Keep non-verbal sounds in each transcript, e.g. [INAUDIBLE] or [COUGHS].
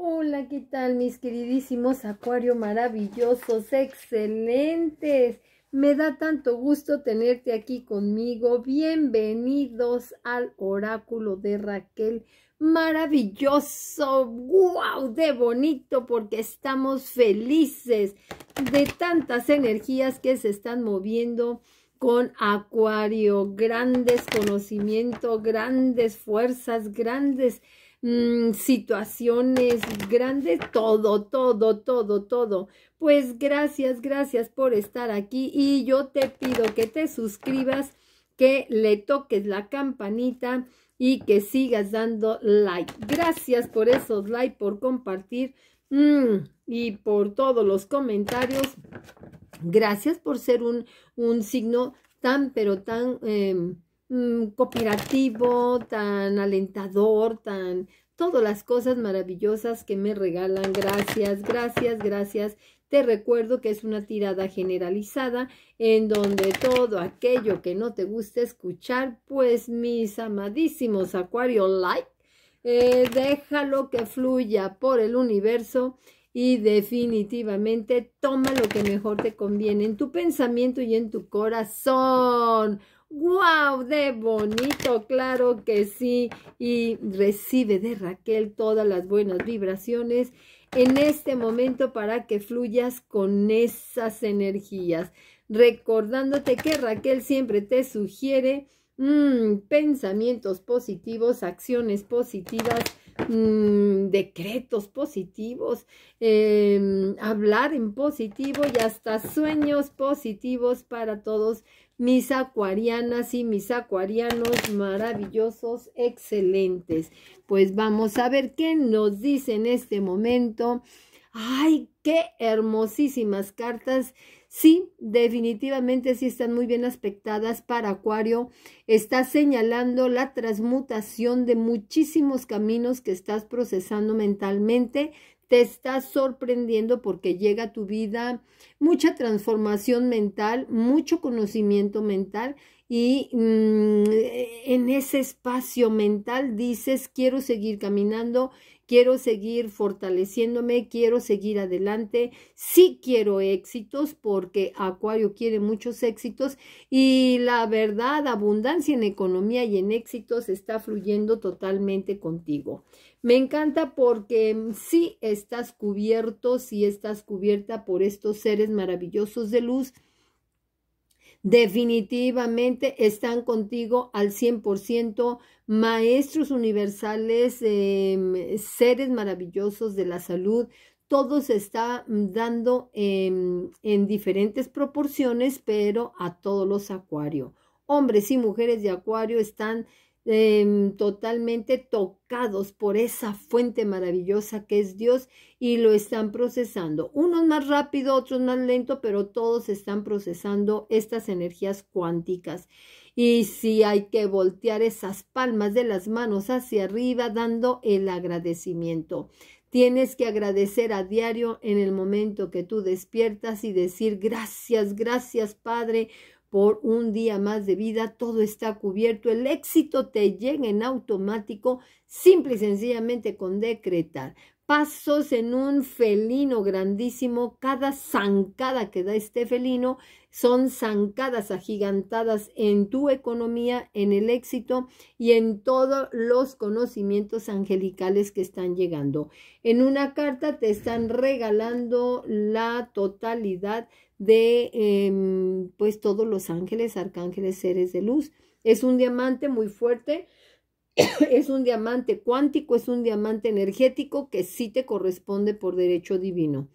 Hola, ¿qué tal mis queridísimos acuario maravillosos, excelentes? Me da tanto gusto tenerte aquí conmigo. Bienvenidos al oráculo de Raquel. Maravilloso, wow, de bonito porque estamos felices de tantas energías que se están moviendo con acuario, grandes conocimientos, grandes fuerzas, grandes Mm, situaciones grandes, todo, todo, todo, todo. Pues gracias, gracias por estar aquí y yo te pido que te suscribas, que le toques la campanita y que sigas dando like. Gracias por esos like, por compartir mm, y por todos los comentarios. Gracias por ser un, un signo tan, pero tan... Em, Mm, cooperativo, tan alentador, tan todas las cosas maravillosas que me regalan. Gracias, gracias, gracias. Te recuerdo que es una tirada generalizada en donde todo aquello que no te gusta escuchar, pues mis amadísimos Acuario like eh, déjalo que fluya por el universo y definitivamente toma lo que mejor te conviene en tu pensamiento y en tu corazón. ¡Wow! ¡De bonito! Claro que sí. Y recibe de Raquel todas las buenas vibraciones en este momento para que fluyas con esas energías. Recordándote que Raquel siempre te sugiere mm, pensamientos positivos, acciones positivas, mm, decretos positivos, em, hablar en positivo y hasta sueños positivos para todos mis acuarianas y mis acuarianos maravillosos, excelentes. Pues vamos a ver qué nos dice en este momento. ¡Ay, qué hermosísimas cartas! Sí, definitivamente sí están muy bien aspectadas para Acuario. Está señalando la transmutación de muchísimos caminos que estás procesando mentalmente te está sorprendiendo porque llega a tu vida mucha transformación mental, mucho conocimiento mental y mm, e, en ese espacio mental dices, quiero seguir caminando, quiero seguir fortaleciéndome, quiero seguir adelante, sí quiero éxitos porque Acuario quiere muchos éxitos y la verdad, abundancia en economía y en éxitos está fluyendo totalmente contigo. Me encanta porque mm, sí estás cubierto, sí estás cubierta por estos seres maravillosos de luz definitivamente están contigo al 100%, maestros universales, em, seres maravillosos de la salud, todo se está mm, dando en, em, en diferentes proporciones, pero a todos los acuarios. Hombres y mujeres de acuario están Em, totalmente tocados por esa fuente maravillosa que es Dios y lo están procesando. Unos más rápido, otros más lento, pero todos están procesando estas energías cuánticas. Y si hay que voltear esas palmas de las manos hacia arriba dando el agradecimiento. Tienes que agradecer a diario en el momento que tú despiertas y decir gracias, gracias Padre por un día más de vida, todo está cubierto, el éxito te llega en automático, simple y sencillamente con decretar. Pasos en un felino grandísimo, cada zancada que da este felino son zancadas agigantadas en tu economía, en el éxito y en todos los conocimientos angelicales que están llegando. En una carta te están regalando la totalidad de em, pues todos los ángeles, arcángeles, seres de luz. Es un diamante muy fuerte, [COUGHS] es un diamante cuántico, es un diamante energético que sí te corresponde por derecho divino.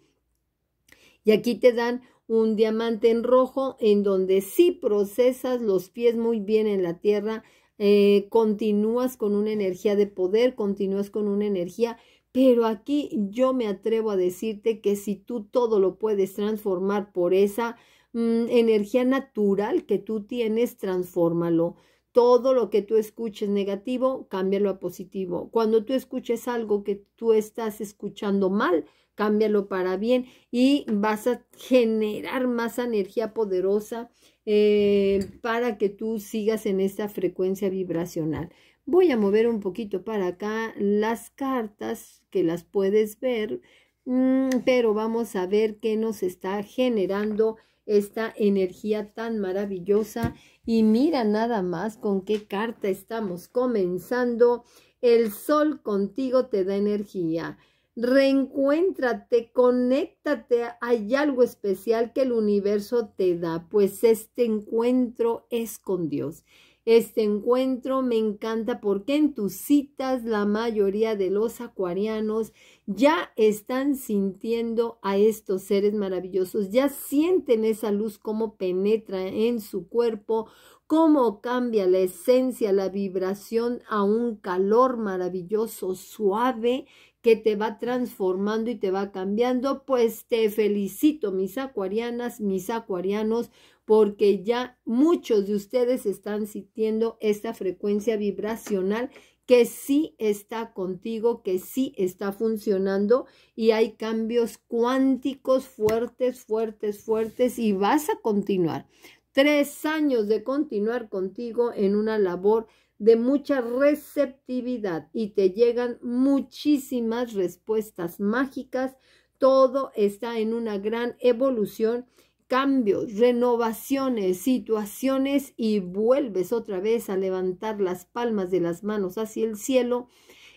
Y aquí te dan un diamante en rojo en donde sí procesas los pies muy bien en la tierra, eh, continúas con una energía de poder, continúas con una energía pero aquí yo me atrevo a decirte que si tú todo lo puedes transformar por esa mm, energía natural que tú tienes, transfórmalo. Todo lo que tú escuches negativo, cámbialo a positivo. Cuando tú escuches algo que tú estás escuchando mal, cámbialo para bien y vas a generar más energía poderosa eh, para que tú sigas en esta frecuencia vibracional. Voy a mover un poquito para acá las cartas que las puedes ver, mm, pero vamos a ver qué nos está generando esta energía tan maravillosa. Y mira nada más con qué carta estamos comenzando. El sol contigo te da energía. Reencuéntrate, conéctate. Hay algo especial que el universo te da, pues este encuentro es con Dios. Este encuentro me encanta porque en tus citas la mayoría de los acuarianos ya están sintiendo a estos seres maravillosos, ya sienten esa luz como penetra en su cuerpo, cómo cambia la esencia, la vibración a un calor maravilloso, suave, que te va transformando y te va cambiando. Pues te felicito, mis acuarianas, mis acuarianos, porque ya muchos de ustedes están sintiendo esta frecuencia vibracional que sí está contigo, que sí está funcionando y hay cambios cuánticos fuertes, fuertes, fuertes y vas a continuar. Tres años de continuar contigo en una labor de mucha receptividad y te llegan muchísimas respuestas mágicas. Todo está en una gran evolución cambios, renovaciones, situaciones y vuelves otra vez a levantar las palmas de las manos hacia el cielo,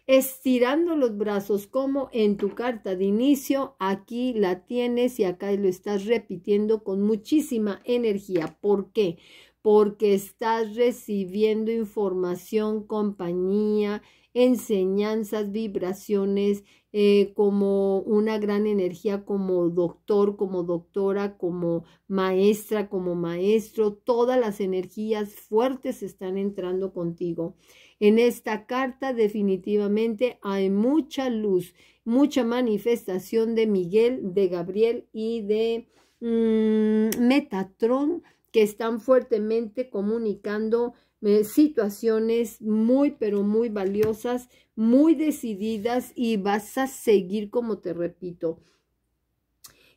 estirando los brazos como en tu carta de inicio, aquí la tienes y acá lo estás repitiendo con muchísima energía. ¿Por qué? porque estás recibiendo información, compañía, enseñanzas, vibraciones, eh, como una gran energía como doctor, como doctora, como maestra, como maestro. Todas las energías fuertes están entrando contigo. En esta carta definitivamente hay mucha luz, mucha manifestación de Miguel, de Gabriel y de mmm, Metatron que están fuertemente comunicando eh, situaciones muy, pero muy valiosas, muy decididas y vas a seguir, como te repito.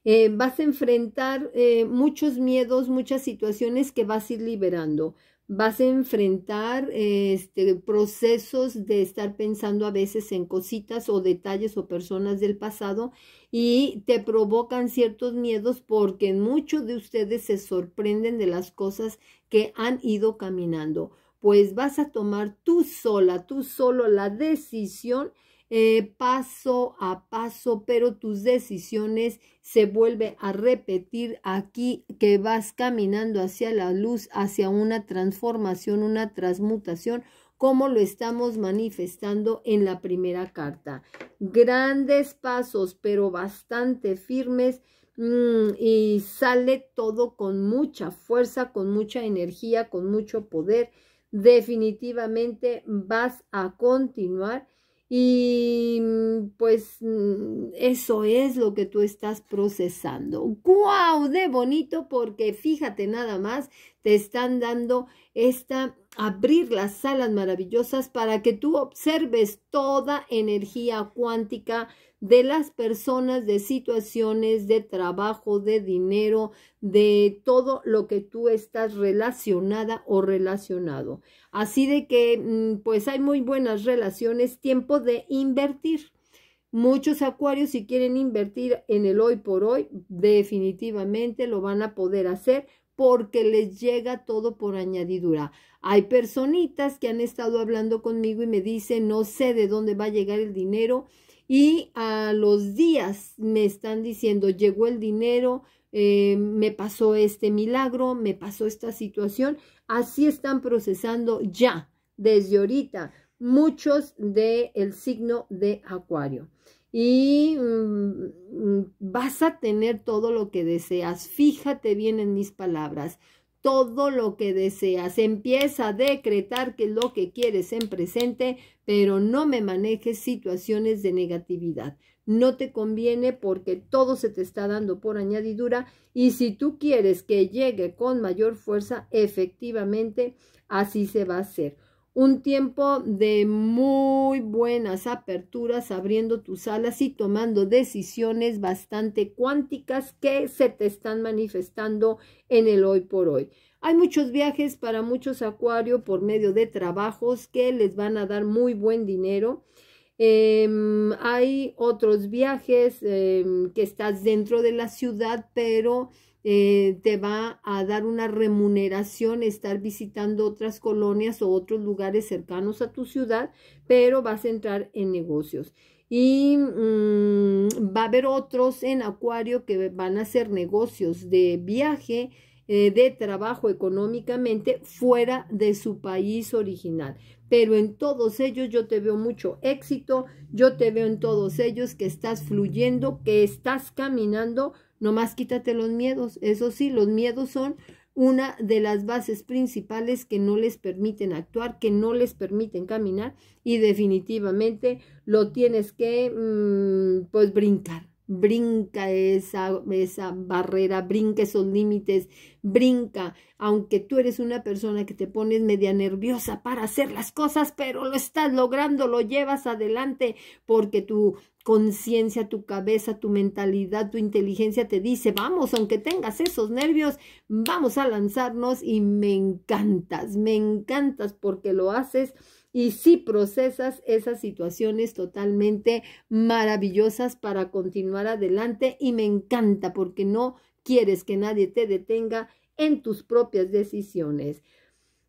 Eh, vas a enfrentar eh, muchos miedos, muchas situaciones que vas a ir liberando vas a enfrentar este, procesos de estar pensando a veces en cositas o detalles o personas del pasado y te provocan ciertos miedos porque muchos de ustedes se sorprenden de las cosas que han ido caminando. Pues vas a tomar tú sola, tú solo la decisión eh, paso a paso, pero tus decisiones se vuelve a repetir aquí que vas caminando hacia la luz, hacia una transformación, una transmutación, como lo estamos manifestando en la primera carta. Grandes pasos, pero bastante firmes mm, y sale todo con mucha fuerza, con mucha energía, con mucho poder. Definitivamente vas a continuar y mm, pues mm, eso es lo que tú estás procesando. ¡Guau! De bonito porque fíjate nada más, te están dando esta abrir las salas maravillosas para que tú observes toda energía cuántica de las personas, de situaciones, de trabajo, de dinero, de todo lo que tú estás relacionada o relacionado. Así de que, mm, pues hay muy buenas relaciones, tiempo de invertir. Muchos acuarios si quieren invertir en el hoy por hoy, definitivamente lo van a poder hacer porque les llega todo por añadidura. Hay personitas que han estado hablando conmigo y me dicen, no sé de dónde va a llegar el dinero. Y a los días me están diciendo, llegó el dinero, eh, me pasó este milagro, me pasó esta situación. Así están procesando ya, desde ahorita, muchos del el signo de Acuario y mm, mm, vas a tener todo lo que deseas. Fíjate bien en mis palabras. Todo lo que deseas. Empieza a decretar que lo que quieres en presente, pero no me manejes situaciones de negatividad no te conviene porque todo se te está dando por añadidura y si tú quieres que llegue con mayor fuerza, efectivamente así se va a hacer un tiempo de muy buenas aperturas, abriendo tus alas y tomando decisiones bastante cuánticas que se te están manifestando en el hoy por hoy. Hay muchos viajes para muchos acuario por medio de trabajos que les van a dar muy buen dinero. Em, hay otros viajes em, que estás dentro de la ciudad, pero eh, te va a dar una remuneración estar visitando otras colonias o otros lugares cercanos a tu ciudad, pero vas a entrar en negocios. Y mm, va a haber otros en Acuario que van a hacer negocios de viaje, eh, de trabajo económicamente fuera de su país original. Pero en todos ellos yo te veo mucho éxito, yo te veo en todos ellos que estás fluyendo, que estás caminando Nomás quítate los miedos. Eso sí, los miedos son una de las bases principales que no les permiten actuar, que no les permiten caminar y definitivamente lo tienes que mm, pues brincar brinca esa, esa barrera, brinca esos límites, brinca, aunque tú eres una persona que te pones media nerviosa para hacer las cosas, pero lo estás logrando, lo llevas adelante porque tu conciencia, tu cabeza, tu mentalidad, tu inteligencia te dice, vamos, aunque tengas esos nervios, vamos a lanzarnos y me encantas, me encantas porque lo haces y si procesas esas situaciones totalmente maravillosas para continuar adelante y me encanta porque no quieres que nadie te detenga en tus propias decisiones.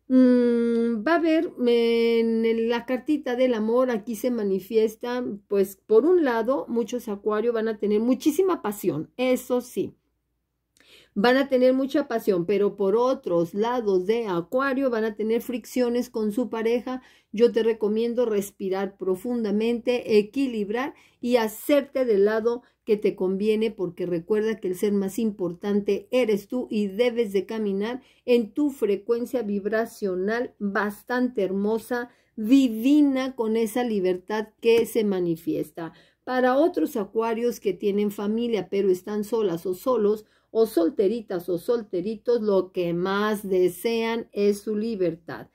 Mm, va a haber en la cartita del amor, aquí se manifiesta, pues por un lado, muchos acuarios van a tener muchísima pasión, eso sí, van a tener mucha pasión, pero por otros lados de Acuario van a tener fricciones con su pareja. Yo te recomiendo respirar profundamente, equilibrar y hacerte del lado que te conviene, porque recuerda que el ser más importante eres tú y debes de caminar en tu frecuencia vibracional bastante hermosa, divina, con esa libertad que se manifiesta. Para otros acuarios que tienen familia pero están solas o solos, o solteritas o solteritos, lo que más desean es su libertad.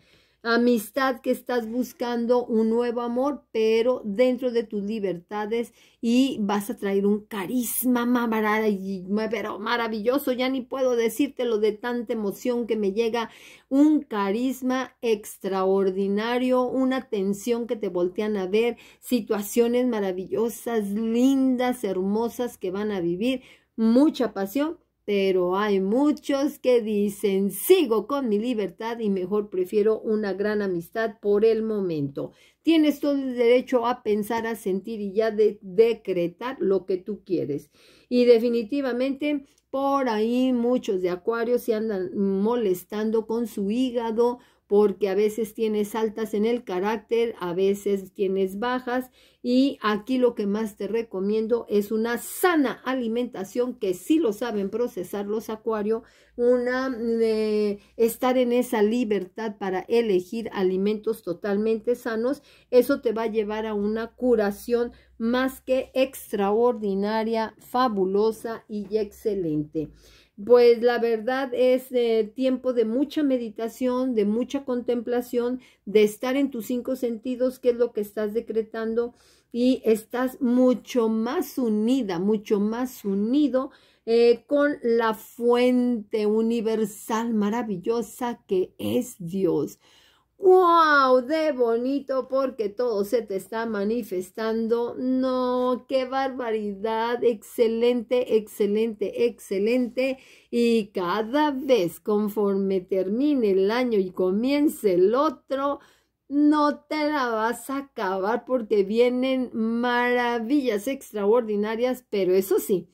Amistad que estás buscando un nuevo amor, pero dentro de tus libertades y vas a traer un carisma maravilloso, ya ni puedo decírtelo de tanta emoción que me llega, un carisma extraordinario, una tensión que te voltean a ver, situaciones maravillosas, lindas, hermosas que van a vivir, mucha pasión pero hay muchos que dicen, sigo con mi libertad y mejor prefiero una gran amistad por el momento. Tienes todo el derecho a pensar, a sentir y ya de decretar lo que tú quieres. Y definitivamente por ahí muchos de acuarios se andan molestando con su hígado, porque a veces tienes altas en el carácter, a veces tienes bajas y aquí lo que más te recomiendo es una sana alimentación que si lo saben procesar los acuario, una eh, estar en esa libertad para elegir alimentos totalmente sanos, eso te va a llevar a una curación más que extraordinaria, fabulosa y excelente pues la verdad es eh, tiempo de mucha meditación, de mucha contemplación, de estar en tus cinco sentidos, que es lo que estás decretando, y estás mucho más unida, mucho más unido eh, con la fuente universal maravillosa que es Dios. ¡Wow! ¡De bonito! Porque todo se te está manifestando. ¡No! ¡Qué barbaridad! Excelente, excelente, excelente. Y cada vez conforme termine el año y comience el otro, no te la vas a acabar porque vienen maravillas extraordinarias, pero eso sí.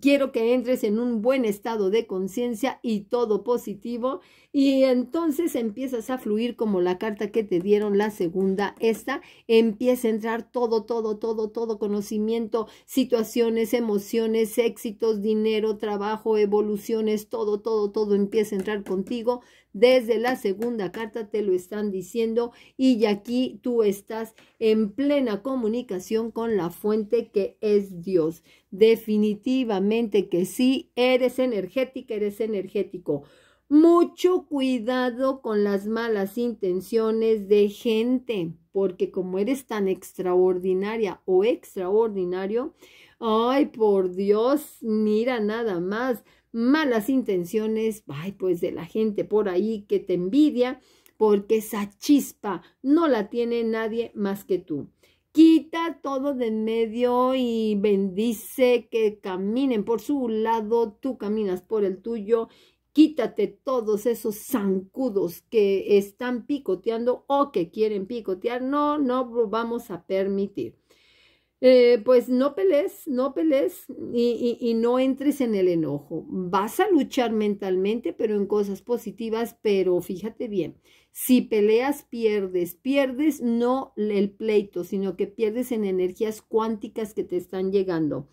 Quiero que entres en un buen estado de conciencia y todo positivo y entonces empiezas a fluir como la carta que te dieron, la segunda, esta, empieza a entrar todo, todo, todo, todo conocimiento, situaciones, emociones, éxitos, dinero, trabajo, evoluciones, todo, todo, todo empieza a entrar contigo. Desde la segunda carta te lo están diciendo y aquí tú estás en plena comunicación con la fuente que es Dios. Definitivamente que sí, eres energética, eres energético mucho cuidado con las malas intenciones de gente, porque como eres tan extraordinaria o extraordinario, ay, por Dios, mira nada más, malas intenciones, ay, pues de la gente por ahí que te envidia, porque esa chispa no la tiene nadie más que tú. Quita todo de medio y bendice que caminen por su lado, tú caminas por el tuyo Quítate todos esos zancudos que están picoteando o que quieren picotear. No, no vamos a permitir. Eh, pues no pelees, no pelees y, y, no entres en el enojo. Vas a luchar mentalmente, pero en cosas positivas, pero fíjate bien, si peleas, pierdes, pierdes no el pleito, sino que pierdes en energías cuánticas que te están llegando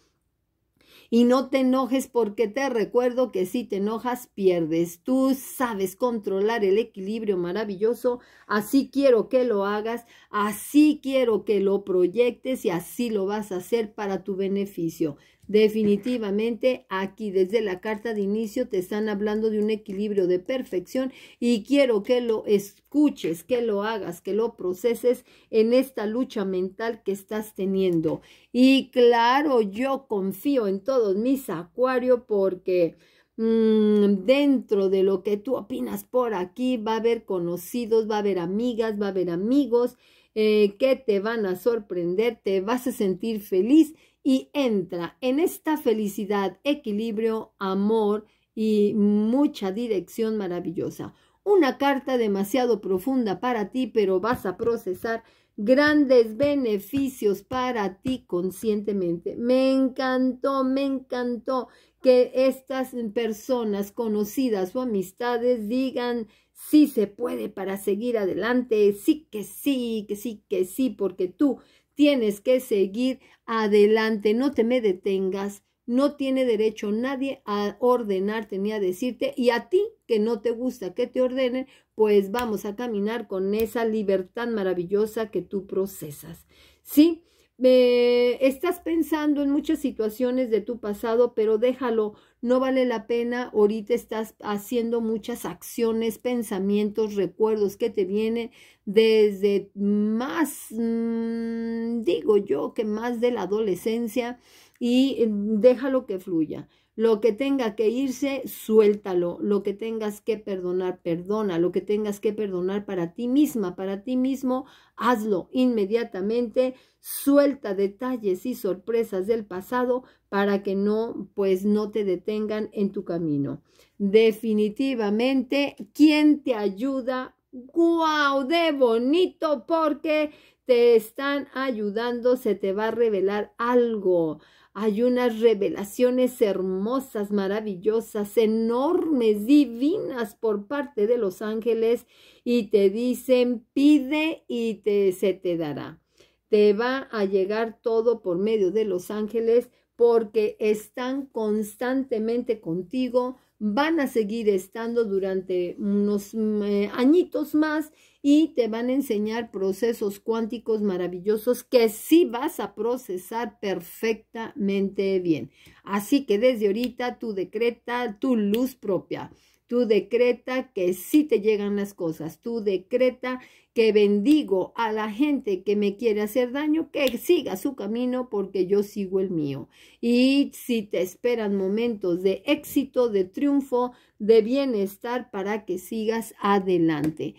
y no te enojes porque te recuerdo que si te enojas pierdes. Tú sabes controlar el equilibrio maravilloso, así quiero que lo hagas, así quiero que lo proyectes y así lo vas a hacer para tu beneficio. Definitivamente aquí desde la carta de inicio te están hablando de un equilibrio de perfección y quiero que lo escuches, que lo hagas, que lo proceses en esta lucha mental que estás teniendo. Y claro, yo confío en todos mis acuario porque mm, dentro de lo que tú opinas por aquí, va a haber conocidos, va a haber amigas, va a haber amigos eh, que te van a sorprender, te vas a sentir feliz y entra en esta felicidad, equilibrio, amor y mucha dirección maravillosa. Una carta demasiado profunda para ti, pero vas a procesar grandes beneficios para ti conscientemente. Me encantó, me encantó que estas personas conocidas o amistades digan sí se puede para seguir adelante, sí que sí, que sí que sí, porque tú Tienes que seguir adelante, no te me detengas. No tiene derecho nadie a ordenarte ni a decirte, y a ti que no te gusta que te ordenen, pues vamos a caminar con esa libertad maravillosa que tú procesas. ¿Sí? Eh, estás pensando en muchas situaciones de tu pasado, pero déjalo, no vale la pena, ahorita estás haciendo muchas acciones, pensamientos, recuerdos que te vienen desde más, mm, digo yo, que más de la adolescencia y mm, déjalo que fluya. Lo que tenga que irse, suéltalo. Lo que tengas que perdonar, perdona. Lo que tengas que perdonar para ti misma, para ti mismo, hazlo inmediatamente. Suelta detalles y sorpresas del pasado para que no, pues no te detengan en tu camino. Definitivamente, ¿quién te ayuda? ¡Guau! ¡De bonito! Porque te están ayudando, se te va a revelar algo hay unas revelaciones hermosas, maravillosas, enormes, divinas por parte de los ángeles y te dicen pide y te, se te dará. Te va a llegar todo por medio de los ángeles porque están constantemente contigo, van a seguir estando durante unos eh, añitos más y te van a enseñar procesos cuánticos maravillosos que sí vas a procesar perfectamente bien. Así que desde ahorita tú decreta tu luz propia. Tú decreta que sí te llegan las cosas. Tú decreta que bendigo a la gente que me quiere hacer daño, que siga su camino porque yo sigo el mío. Y si te esperan momentos de éxito, de triunfo, de bienestar para que sigas adelante.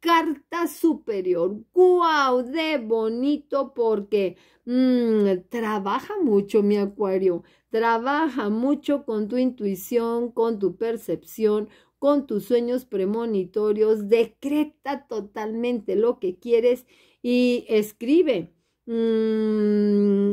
Carta superior. ¡Guau! De bonito porque mm, trabaja mucho mi acuario Trabaja mucho con tu intuición, con tu percepción, con tus sueños premonitorios. Decreta totalmente lo que quieres y escribe mm,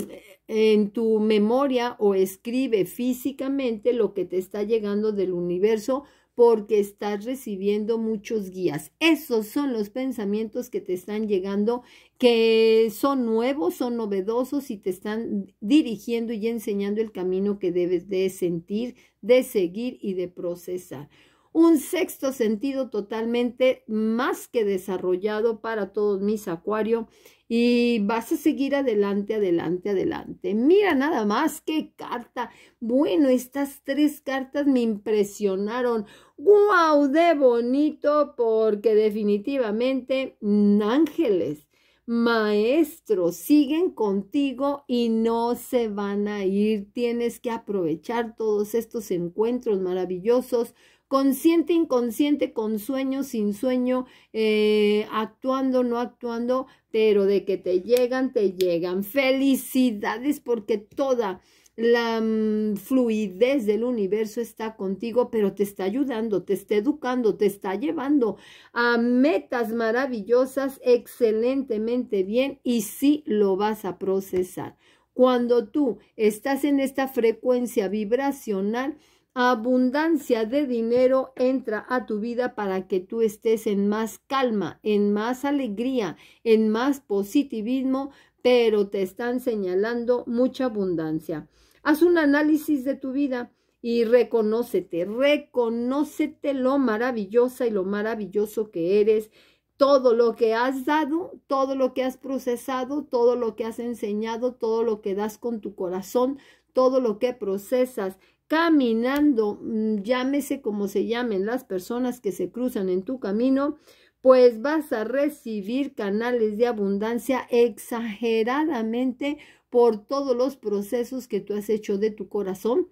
en tu memoria o escribe físicamente lo que te está llegando del universo porque estás recibiendo muchos guías. Esos son los pensamientos que te están llegando, que son nuevos, son novedosos y te están dirigiendo y enseñando el camino que debes de sentir, de seguir y de procesar un sexto sentido totalmente más que desarrollado para todos mis acuario y vas a seguir adelante, adelante, adelante. Mira nada más, qué carta. Bueno, estas tres cartas me impresionaron. ¡Guau! De bonito porque definitivamente ángeles maestros siguen contigo y no se van a ir. Tienes que aprovechar todos estos encuentros maravillosos consciente, inconsciente, con sueño, sin sueño, eh, actuando, no actuando, pero de que te llegan, te llegan. Felicidades porque toda la mm, fluidez del universo está contigo, pero te está ayudando, te está educando, te está llevando a metas maravillosas excelentemente bien y sí lo vas a procesar. Cuando tú estás en esta frecuencia vibracional, abundancia de dinero entra a tu vida para que tú estés en más calma, en más alegría, en más positivismo, pero te están señalando mucha abundancia. Haz un análisis de tu vida y reconócete, reconócete lo maravillosa y lo maravilloso que eres, todo lo que has dado, todo lo que has procesado, todo lo que has enseñado, todo lo que das con tu corazón, todo lo que procesas caminando, mm, llámese como se llamen las personas que se cruzan en tu camino, pues vas a recibir canales de abundancia exageradamente por todos los procesos que tú has hecho de tu corazón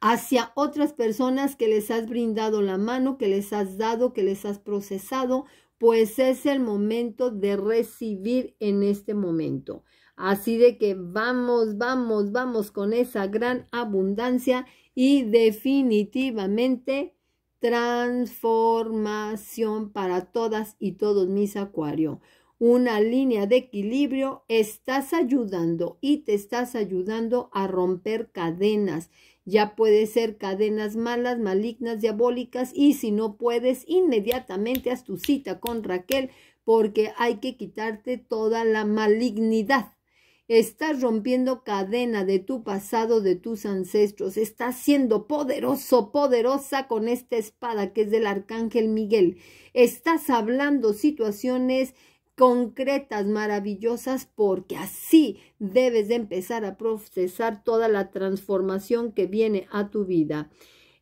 hacia otras personas que les has brindado la mano, que les has dado, que les has procesado, pues es el momento de recibir en este momento. Así de que vamos, vamos, vamos con esa gran abundancia y definitivamente transformación para todas y todos mis acuario. Una línea de equilibrio, estás ayudando y te estás ayudando a romper cadenas. Ya puede ser cadenas malas, malignas, diabólicas y si no puedes, inmediatamente haz tu cita con Raquel porque hay que quitarte toda la malignidad Estás rompiendo cadena de tu pasado, de tus ancestros. Estás siendo poderoso, poderosa con esta espada que es del arcángel Miguel. Estás hablando situaciones concretas, maravillosas, porque así debes de empezar a procesar toda la transformación que viene a tu vida.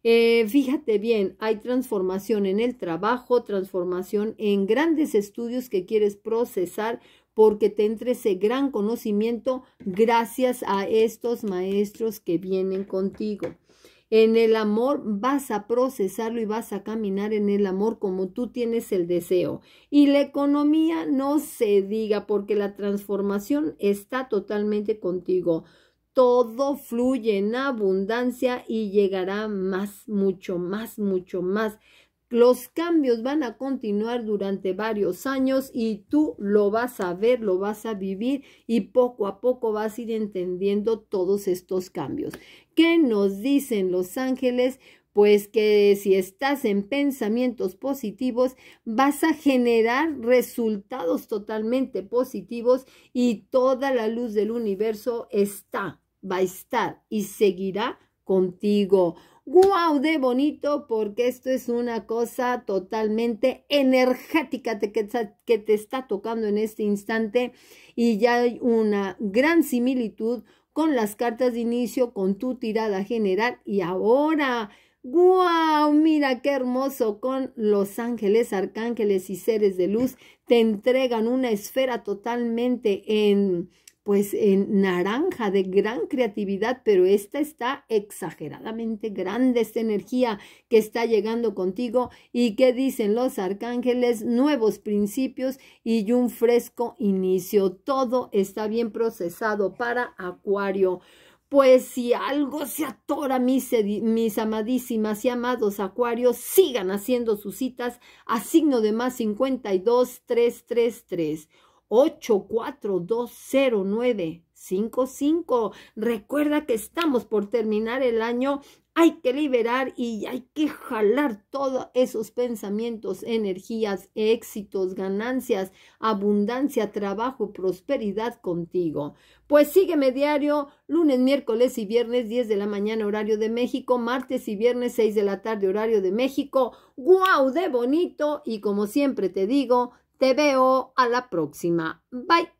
Eh, fíjate bien, hay transformación en el trabajo, transformación en grandes estudios que quieres procesar porque te entre ese gran conocimiento gracias a estos maestros que vienen contigo. En el amor vas a procesarlo y vas a caminar en el amor como tú tienes el deseo. Y la economía no se diga porque la transformación está totalmente contigo todo fluye en abundancia y llegará más, mucho más, mucho más. Los cambios van a continuar durante varios años y tú lo vas a ver, lo vas a vivir y poco a poco vas a ir entendiendo todos estos cambios. ¿Qué nos dicen los ángeles? Pues que si estás en pensamientos positivos, vas a generar resultados totalmente positivos y toda la luz del universo está va a estar y seguirá contigo. ¡Guau! de bonito, porque esto es una cosa totalmente energética que te está tocando en este instante y ya hay una gran similitud con las cartas de inicio, con tu tirada general y ahora. ¡Guau! mira qué hermoso con los ángeles, arcángeles y seres de luz. Te entregan una esfera totalmente en, pues en naranja de gran creatividad, pero esta está exageradamente grande, esta energía que está llegando contigo y que dicen los arcángeles, nuevos principios y un fresco inicio. Todo está bien procesado para Acuario. Pues si algo se atora, mis, mis, amadísimas y amados acuarios, sigan haciendo sus citas a signo de más 52 333. 8420955. Recuerda que estamos por terminar el año. Hay que liberar y hay que jalar todos esos pensamientos, energías, éxitos, ganancias, abundancia, trabajo, prosperidad contigo. Pues sígueme diario, lunes, miércoles y viernes 10 de la mañana horario de México, martes y viernes 6 de la tarde horario de México. ¡Guau! ¡De bonito! Y como siempre te digo, te veo a la próxima. Bye.